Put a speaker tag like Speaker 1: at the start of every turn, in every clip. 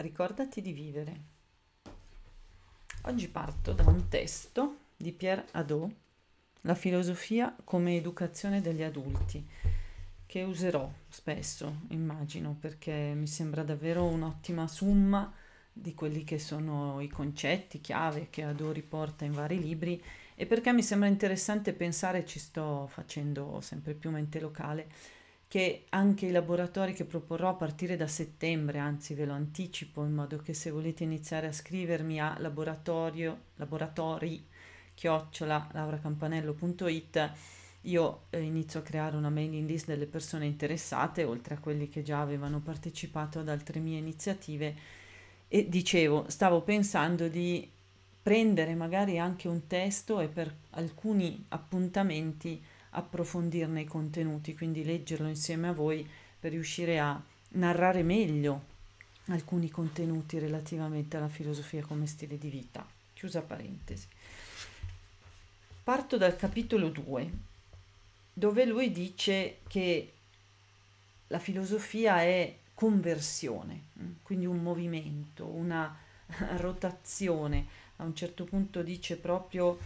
Speaker 1: Ricordati di vivere. Oggi parto da un testo di Pierre Adot, La filosofia come educazione degli adulti, che userò spesso, immagino, perché mi sembra davvero un'ottima summa di quelli che sono i concetti chiave che Adot riporta in vari libri e perché mi sembra interessante pensare, ci sto facendo sempre più mente locale, che anche i laboratori che proporrò a partire da settembre, anzi ve lo anticipo in modo che se volete iniziare a scrivermi a laboratorio, laboratori chiocciola lauracampanello.it io eh, inizio a creare una mailing list delle persone interessate, oltre a quelli che già avevano partecipato ad altre mie iniziative. E dicevo, stavo pensando di prendere magari anche un testo e per alcuni appuntamenti approfondirne i contenuti, quindi leggerlo insieme a voi per riuscire a narrare meglio alcuni contenuti relativamente alla filosofia come stile di vita. Chiusa parentesi. Parto dal capitolo 2, dove lui dice che la filosofia è conversione, mm? quindi un movimento, una rotazione. A un certo punto dice proprio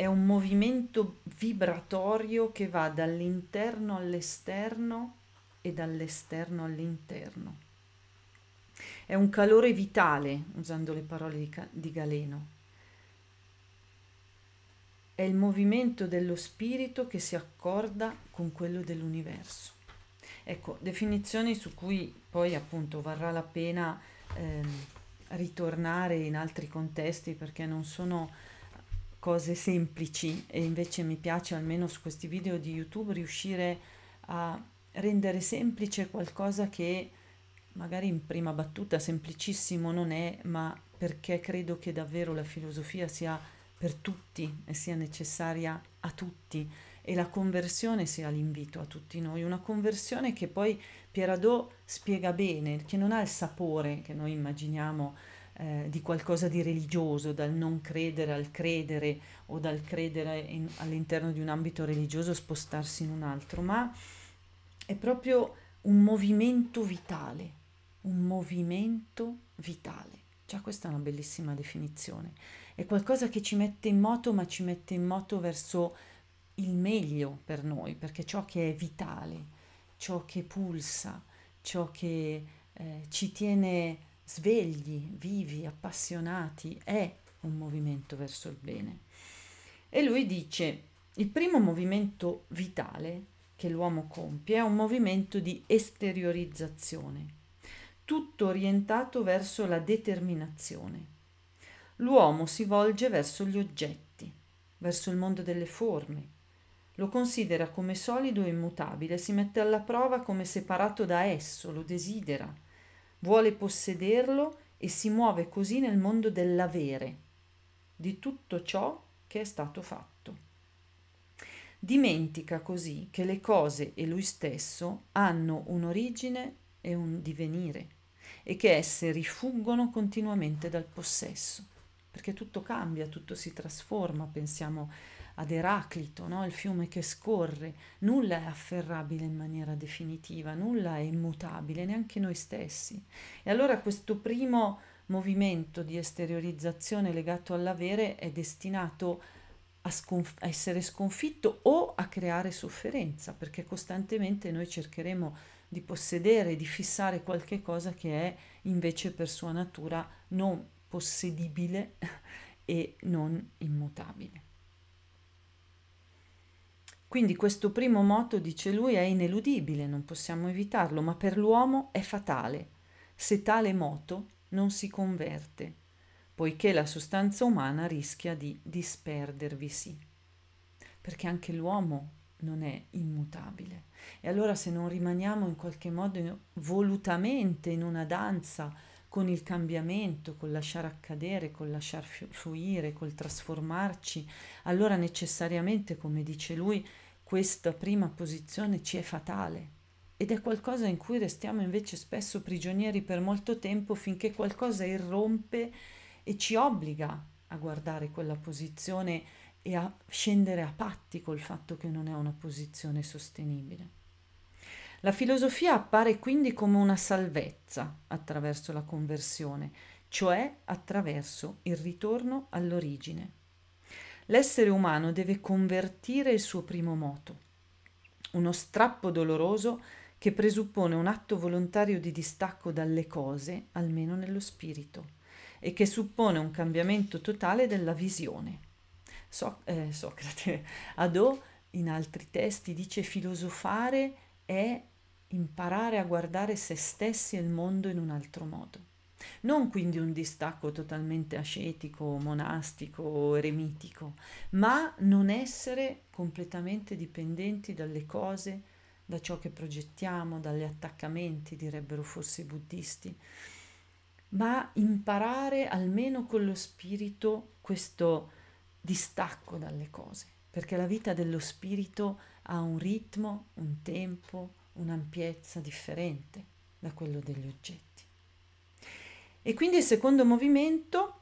Speaker 1: è un movimento vibratorio che va dall'interno all'esterno e dall'esterno all'interno. È un calore vitale, usando le parole di, di Galeno. È il movimento dello spirito che si accorda con quello dell'universo. Ecco, definizioni su cui poi appunto varrà la pena eh, ritornare in altri contesti perché non sono cose semplici e invece mi piace almeno su questi video di YouTube riuscire a rendere semplice qualcosa che magari in prima battuta semplicissimo non è, ma perché credo che davvero la filosofia sia per tutti e sia necessaria a tutti e la conversione sia l'invito a tutti noi, una conversione che poi Pieradot spiega bene, che non ha il sapore che noi immaginiamo eh, di qualcosa di religioso, dal non credere al credere o dal credere in, all'interno di un ambito religioso spostarsi in un altro, ma è proprio un movimento vitale, un movimento vitale. Già questa è una bellissima definizione. È qualcosa che ci mette in moto, ma ci mette in moto verso il meglio per noi, perché ciò che è vitale, ciò che pulsa, ciò che eh, ci tiene svegli, vivi, appassionati, è un movimento verso il bene. E lui dice, il primo movimento vitale che l'uomo compie è un movimento di esteriorizzazione, tutto orientato verso la determinazione. L'uomo si volge verso gli oggetti, verso il mondo delle forme, lo considera come solido e immutabile, si mette alla prova come separato da esso, lo desidera vuole possederlo e si muove così nel mondo dell'avere, di tutto ciò che è stato fatto. Dimentica così che le cose e lui stesso hanno un'origine e un divenire e che esse rifuggono continuamente dal possesso, perché tutto cambia, tutto si trasforma, pensiamo ad Eraclito, no? il fiume che scorre, nulla è afferrabile in maniera definitiva, nulla è immutabile, neanche noi stessi. E allora questo primo movimento di esteriorizzazione legato all'avere è destinato a, sconf- a essere sconfitto o a creare sofferenza, perché costantemente noi cercheremo di possedere, di fissare qualche cosa che è invece per sua natura non possedibile e non immutabile. Quindi questo primo moto, dice lui, è ineludibile, non possiamo evitarlo, ma per l'uomo è fatale, se tale moto non si converte, poiché la sostanza umana rischia di disperdervisi, perché anche l'uomo non è immutabile. E allora se non rimaniamo in qualche modo volutamente in una danza, con il cambiamento, col lasciare accadere, col lasciar fluire, col trasformarci, allora necessariamente, come dice lui, questa prima posizione ci è fatale ed è qualcosa in cui restiamo invece spesso prigionieri per molto tempo finché qualcosa irrompe e ci obbliga a guardare quella posizione e a scendere a patti col fatto che non è una posizione sostenibile. La filosofia appare quindi come una salvezza attraverso la conversione, cioè attraverso il ritorno all'origine. L'essere umano deve convertire il suo primo moto, uno strappo doloroso che presuppone un atto volontario di distacco dalle cose, almeno nello spirito, e che suppone un cambiamento totale della visione. So- eh, Socrate, Adò in altri testi dice filosofare è imparare a guardare se stessi e il mondo in un altro modo. Non quindi un distacco totalmente ascetico, monastico, o eremitico, ma non essere completamente dipendenti dalle cose, da ciò che progettiamo, dagli attaccamenti, direbbero forse i buddisti, ma imparare almeno con lo spirito questo distacco dalle cose, perché la vita dello spirito è ha un ritmo, un tempo, un'ampiezza differente da quello degli oggetti. E quindi il secondo movimento,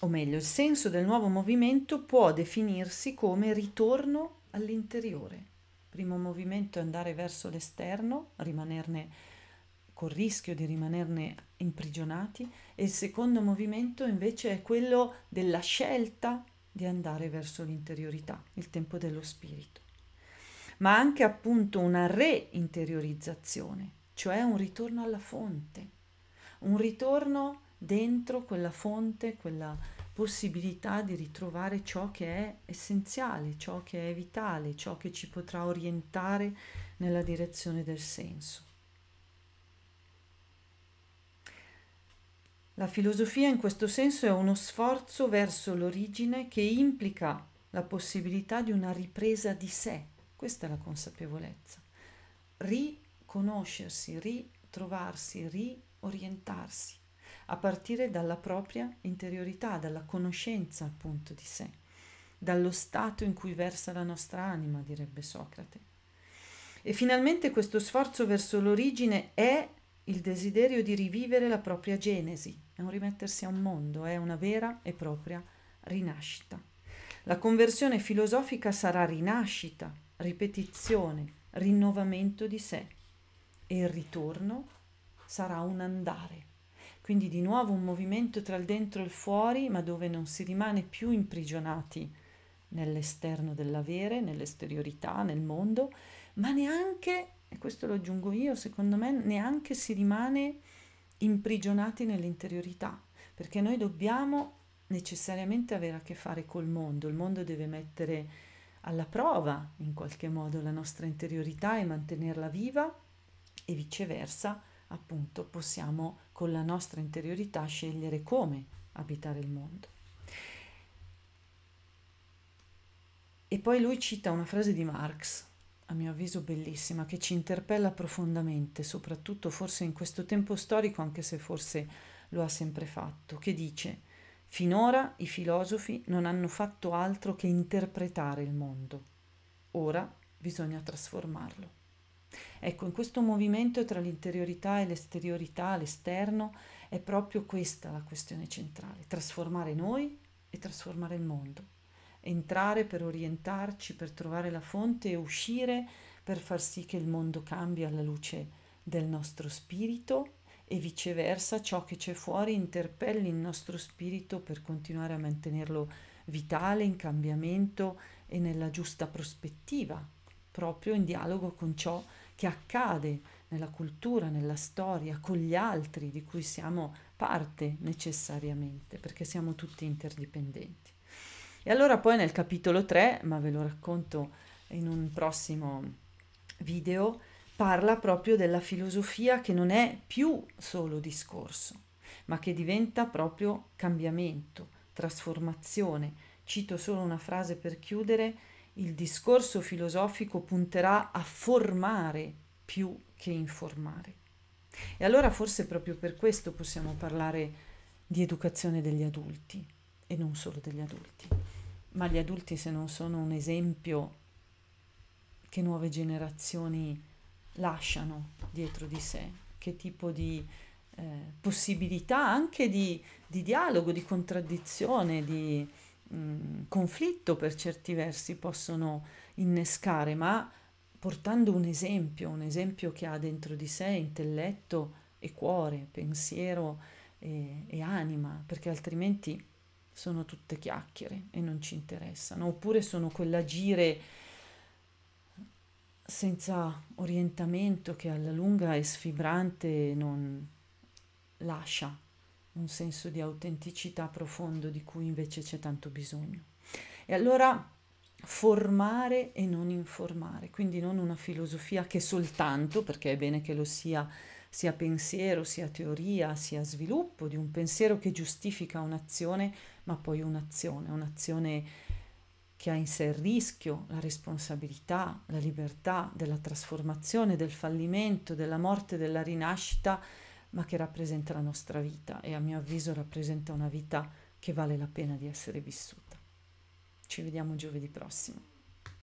Speaker 1: o meglio, il senso del nuovo movimento può definirsi come ritorno all'interiore. Primo movimento è andare verso l'esterno, rimanerne col rischio di rimanerne imprigionati e il secondo movimento invece è quello della scelta di andare verso l'interiorità, il tempo dello spirito ma anche appunto una reinteriorizzazione, cioè un ritorno alla fonte, un ritorno dentro quella fonte, quella possibilità di ritrovare ciò che è essenziale, ciò che è vitale, ciò che ci potrà orientare nella direzione del senso. La filosofia in questo senso è uno sforzo verso l'origine che implica la possibilità di una ripresa di sé, questa è la consapevolezza. Riconoscersi, ritrovarsi, riorientarsi a partire dalla propria interiorità, dalla conoscenza appunto di sé, dallo stato in cui versa la nostra anima, direbbe Socrate. E finalmente questo sforzo verso l'origine è il desiderio di rivivere la propria genesi, è un rimettersi a un mondo, è una vera e propria rinascita. La conversione filosofica sarà rinascita, ripetizione, rinnovamento di sé e il ritorno sarà un andare. Quindi di nuovo un movimento tra il dentro e il fuori, ma dove non si rimane più imprigionati nell'esterno dell'avere, nell'esteriorità, nel mondo, ma neanche, e questo lo aggiungo io, secondo me, neanche si rimane imprigionati nell'interiorità, perché noi dobbiamo necessariamente avere a che fare col mondo, il mondo deve mettere alla prova in qualche modo la nostra interiorità e mantenerla viva e viceversa appunto possiamo con la nostra interiorità scegliere come abitare il mondo. E poi lui cita una frase di Marx, a mio avviso bellissima, che ci interpella profondamente, soprattutto forse in questo tempo storico, anche se forse lo ha sempre fatto, che dice Finora i filosofi non hanno fatto altro che interpretare il mondo. Ora bisogna trasformarlo. Ecco, in questo movimento tra l'interiorità e l'esteriorità, l'esterno, è proprio questa la questione centrale, trasformare noi e trasformare il mondo, entrare per orientarci, per trovare la fonte e uscire per far sì che il mondo cambi alla luce del nostro spirito e viceversa ciò che c'è fuori interpelli il nostro spirito per continuare a mantenerlo vitale, in cambiamento e nella giusta prospettiva, proprio in dialogo con ciò che accade nella cultura, nella storia, con gli altri di cui siamo parte necessariamente, perché siamo tutti interdipendenti. E allora poi nel capitolo 3, ma ve lo racconto in un prossimo video, parla proprio della filosofia che non è più solo discorso, ma che diventa proprio cambiamento, trasformazione. Cito solo una frase per chiudere, il discorso filosofico punterà a formare più che informare. E allora forse proprio per questo possiamo parlare di educazione degli adulti e non solo degli adulti. Ma gli adulti se non sono un esempio che nuove generazioni lasciano dietro di sé, che tipo di eh, possibilità anche di, di, dialogo, di contraddizione, di mh, mm, conflitto per certi versi possono innescare, ma portando un esempio, un esempio che ha dentro di sé intelletto e cuore, pensiero e, e anima, perché altrimenti sono tutte chiacchiere e non ci interessano, oppure sono quell'agire senza orientamento che alla lunga è sfibrante e non lascia un senso di autenticità profondo di cui invece c'è tanto bisogno. E allora formare e non informare, quindi non una filosofia che soltanto, perché è bene che lo sia, sia pensiero, sia teoria, sia sviluppo di un pensiero che giustifica un'azione, ma poi un'azione, un'azione che ha in sé il rischio, la responsabilità, la libertà della trasformazione, del fallimento, della morte, della rinascita, ma che rappresenta la nostra vita e a mio avviso rappresenta una vita che vale la pena di essere vissuta. Ci vediamo giovedì prossimo.